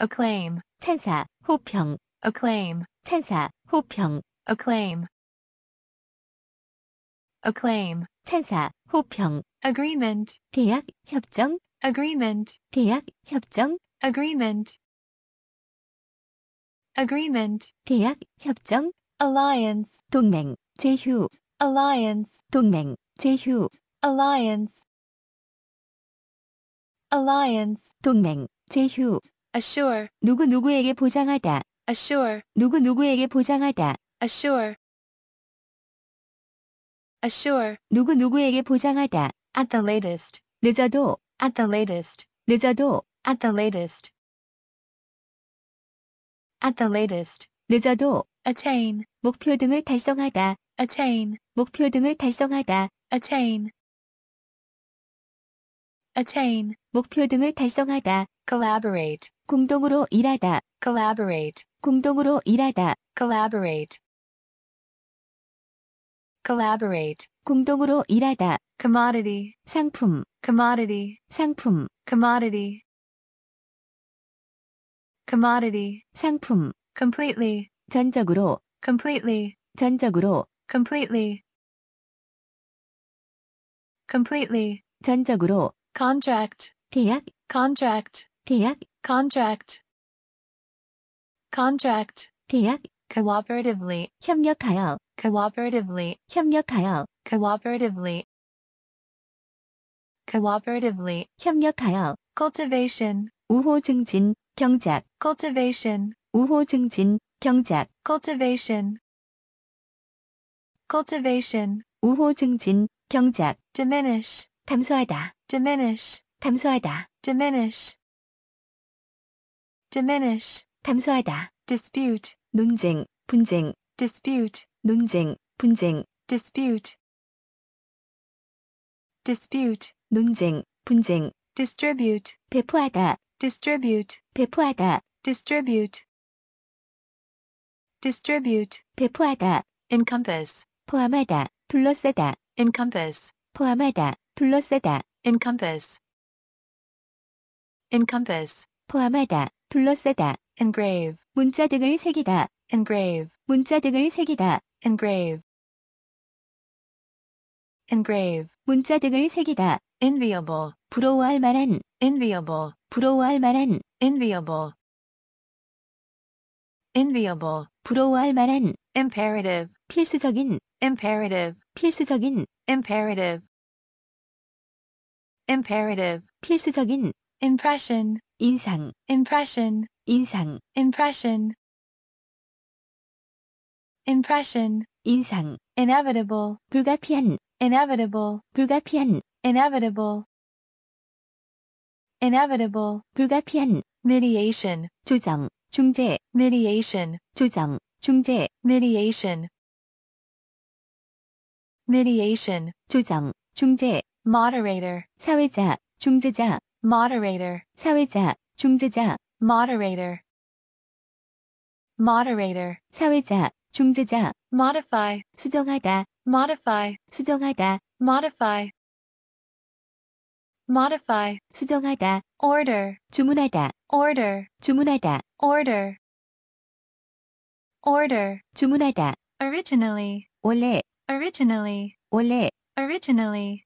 acclaim, 찬사, 호평, acclaim, 찬사, 호평, acclaim, acclaim, 찬사, 호평, agreement, 계약, 협정, agreement, 계약, 협정, agreement, agreement, 계약, 협정, alliance, 동맹, 제휴, alliance, 동맹, 제휴, alliance, alliance, 동맹, 제휴, assure 누구누구에게 보장하다 assure 누구누구에게 보장하다 assure assure 누구누구에게 보장하다 at the latest 늦어도 at the latest 늦어도 at the latest at the latest 늦어도 attain 목표 등을 달성하다 attain 목표 등을 달성하다 attain attain, 목표 등을 달성하다, collaborate, 공동으로 일하다, collaborate, 공동으로 일하다, collaborate, collaborate, 공동으로 일하다, commodity, 상품, commodity, 상품, commodity, commodity, 상품, completely, 전적으로, completely, 전적으로, completely, completely, 전적으로, contract 계약 contract 계약 contract contract 계약 cooperatively 협력하여 cooperatively 협력하여 cooperatively cooperatively 협력하여 cultivation 우호증진 경작 cultivation 우호증진 경작 cultivation cultivation 우호증진 경작 diminish 감소하다 diminish 감소하다 diminish diminish 감소하다 dispute 논쟁 분쟁 dispute 논쟁 분쟁 dispute dispute 논쟁 분쟁 distribute 배포하다 distribute 배포하다 distribute distribute 배포하다 encompass 포함하다 둘러싸다 encompass 포함하다 둘러싸다 encompass encompass 포함하다 둘러싸다 engrave 문자 등을 새기다 engrave 문자 등을 새기다 engrave engrave 문자 등을 새기다 enviable 부러워할 만한 enviable 부러워할 만한 enviable enviable 부러워할 만한 imperative 필수적인 imperative 필수적인 imperative imperative 필수적인 impression 인상 impression 인상 impression impression 인상 inevitable 불가피한 inevitable 불가피한 inevitable inevitable 불가피한 mediation 조정 중재 mediation 조정 중재 mediation mediation 조정 중재 moderator 사회자 중재자 moderator 사회자 중재자 moderator moderator 사회자 중재자 modify 수정하다 modify 수정하다 modify modify 수정하다 order 주문하다 order 주문하다 order order 주문하다 originally 원래 originally 원래 originally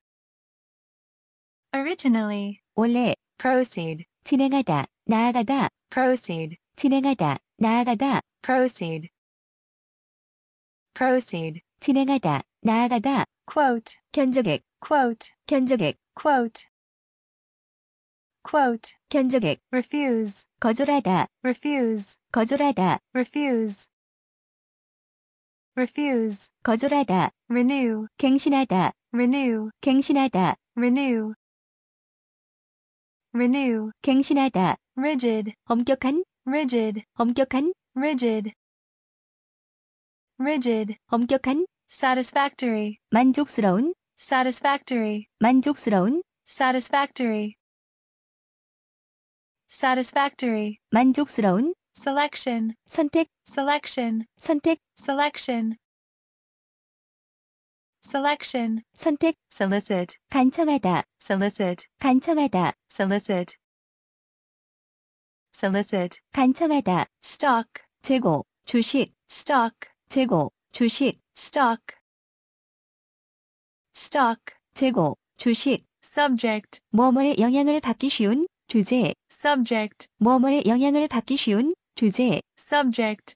originally, 원래, proceed, 진행하다, 나아가다, proceed, 진행하다, 나아가다, proceed, proceed, 진행하다, 나아가다, quote, 견적액, quote, 견적액, quote, quote, 견적액, refuse, 거절하다, refuse, 거절하다, refuse, refuse, 거절하다, renew, 갱신하다, renew, 갱신하다, renew, renew 갱신하다 rigid 엄격한 rigid 엄격한 rigid rigid 엄격한 satisfactory 만족스러운 satisfactory 만족스러운 satisfactory satisfactory 만족스러운 selection 선택 selection 선택 selection selection, 선택, solicit, 간청하다, solicit, 간청하다, solicit, solicit, 간청하다, stock, 재고, 주식, stock, 재고, 주식, stock, stock, 재고, 주식, subject, 뭐뭐에 영향을 받기 쉬운 주제, subject, 뭐뭐에 영향을 받기 쉬운 주제, subject,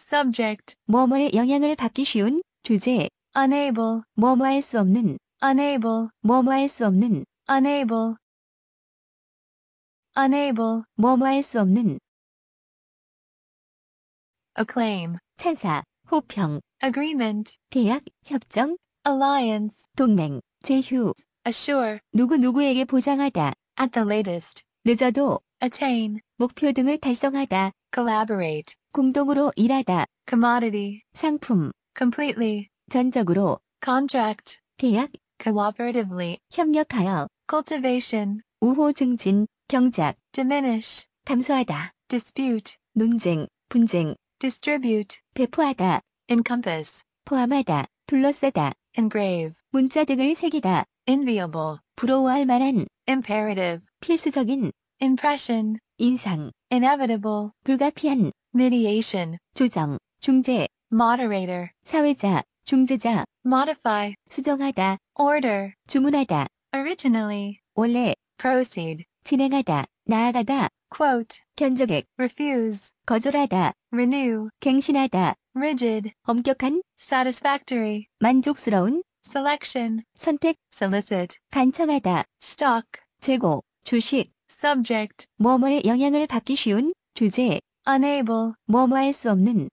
subject, 뭐뭐에 영향을 받기 쉬운 주제 unable 뭐뭐 할수 없는 unable 뭐뭐 할수 없는 unable unable 뭐뭐 할수 없는 acclaim 찬사 호평 agreement 계약 협정 alliance 동맹 제휴 assure 누구누구에게 보장하다 at the latest 늦어도 attain 목표 등을 달성하다 collaborate 공동으로 일하다 commodity 상품 completely, 전적으로, contract, 계약, cooperatively, 협력하여, cultivation, 우호 증진, 경작, diminish, 감소하다, dispute, 논쟁, 분쟁, distribute, 배포하다, encompass, 포함하다, 둘러싸다, engrave, 문자 등을 새기다, enviable, 부러워할 만한, imperative, 필수적인, impression, 인상, inevitable, 불가피한, mediation, 조정, 중재, moderator, 사회자, 중재자, modify, 수정하다, order, 주문하다, originally, 원래, proceed, 진행하다, 나아가다, quote, 견적액, refuse, 거절하다, renew, 갱신하다, rigid, 엄격한, satisfactory, 만족스러운, selection, 선택, solicit, 간청하다, stock, 재고, 주식, subject, 뭐뭐의 영향을 받기 쉬운, 주제, unable, 뭐뭐 할수 없는,